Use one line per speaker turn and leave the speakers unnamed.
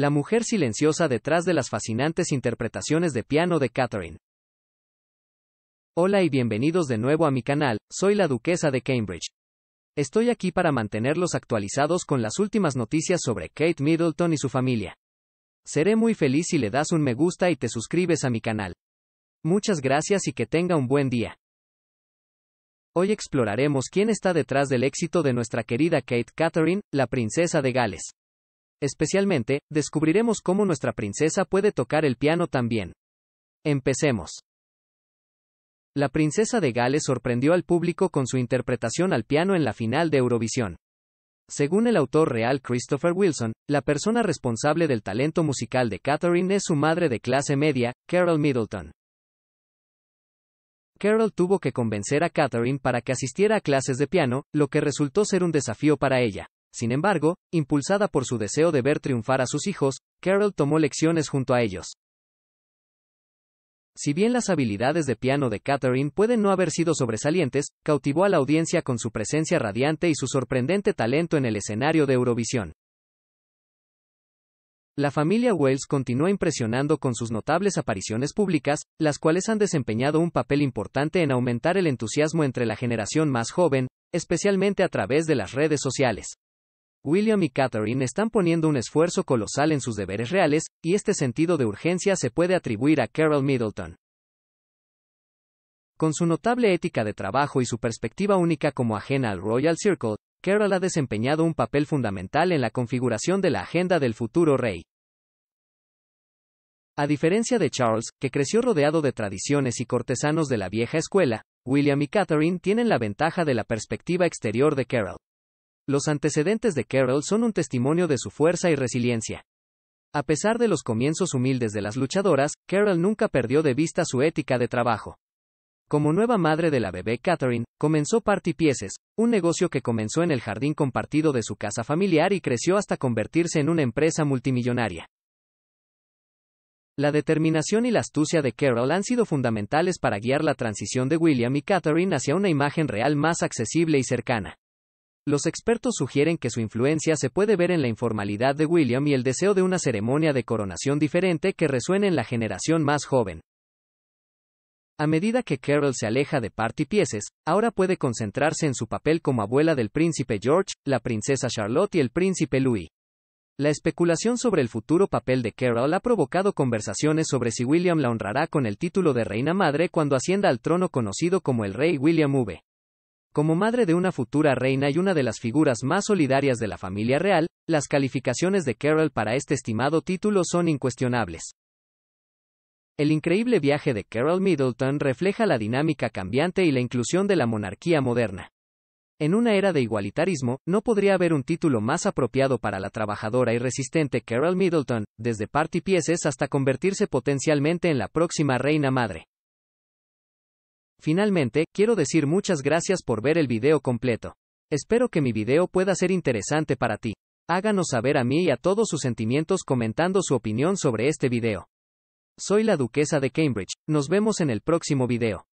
la mujer silenciosa detrás de las fascinantes interpretaciones de piano de Catherine. Hola y bienvenidos de nuevo a mi canal, soy la duquesa de Cambridge. Estoy aquí para mantenerlos actualizados con las últimas noticias sobre Kate Middleton y su familia. Seré muy feliz si le das un me gusta y te suscribes a mi canal. Muchas gracias y que tenga un buen día. Hoy exploraremos quién está detrás del éxito de nuestra querida Kate Catherine, la princesa de Gales. Especialmente, descubriremos cómo nuestra princesa puede tocar el piano también. Empecemos. La princesa de Gales sorprendió al público con su interpretación al piano en la final de Eurovisión. Según el autor real Christopher Wilson, la persona responsable del talento musical de Catherine es su madre de clase media, Carol Middleton. Carol tuvo que convencer a Catherine para que asistiera a clases de piano, lo que resultó ser un desafío para ella. Sin embargo, impulsada por su deseo de ver triunfar a sus hijos, Carol tomó lecciones junto a ellos. Si bien las habilidades de piano de Catherine pueden no haber sido sobresalientes, cautivó a la audiencia con su presencia radiante y su sorprendente talento en el escenario de Eurovisión. La familia Wells continúa impresionando con sus notables apariciones públicas, las cuales han desempeñado un papel importante en aumentar el entusiasmo entre la generación más joven, especialmente a través de las redes sociales. William y Catherine están poniendo un esfuerzo colosal en sus deberes reales, y este sentido de urgencia se puede atribuir a Carol Middleton. Con su notable ética de trabajo y su perspectiva única como ajena al Royal Circle, Carol ha desempeñado un papel fundamental en la configuración de la agenda del futuro rey. A diferencia de Charles, que creció rodeado de tradiciones y cortesanos de la vieja escuela, William y Catherine tienen la ventaja de la perspectiva exterior de Carol. Los antecedentes de Carol son un testimonio de su fuerza y resiliencia. A pesar de los comienzos humildes de las luchadoras, Carol nunca perdió de vista su ética de trabajo. Como nueva madre de la bebé Catherine, comenzó Party Pieces, un negocio que comenzó en el jardín compartido de su casa familiar y creció hasta convertirse en una empresa multimillonaria. La determinación y la astucia de Carol han sido fundamentales para guiar la transición de William y Catherine hacia una imagen real más accesible y cercana. Los expertos sugieren que su influencia se puede ver en la informalidad de William y el deseo de una ceremonia de coronación diferente que resuene en la generación más joven. A medida que Carol se aleja de Party Pieces, ahora puede concentrarse en su papel como abuela del príncipe George, la princesa Charlotte y el príncipe Louis. La especulación sobre el futuro papel de Carol ha provocado conversaciones sobre si William la honrará con el título de reina madre cuando ascienda al trono conocido como el rey William V. Como madre de una futura reina y una de las figuras más solidarias de la familia real, las calificaciones de Carol para este estimado título son incuestionables. El increíble viaje de Carol Middleton refleja la dinámica cambiante y la inclusión de la monarquía moderna. En una era de igualitarismo, no podría haber un título más apropiado para la trabajadora y resistente Carol Middleton, desde party pieces hasta convertirse potencialmente en la próxima reina madre. Finalmente, quiero decir muchas gracias por ver el video completo. Espero que mi video pueda ser interesante para ti. Háganos saber a mí y a todos sus sentimientos comentando su opinión sobre este video. Soy la duquesa de Cambridge, nos vemos en el próximo video.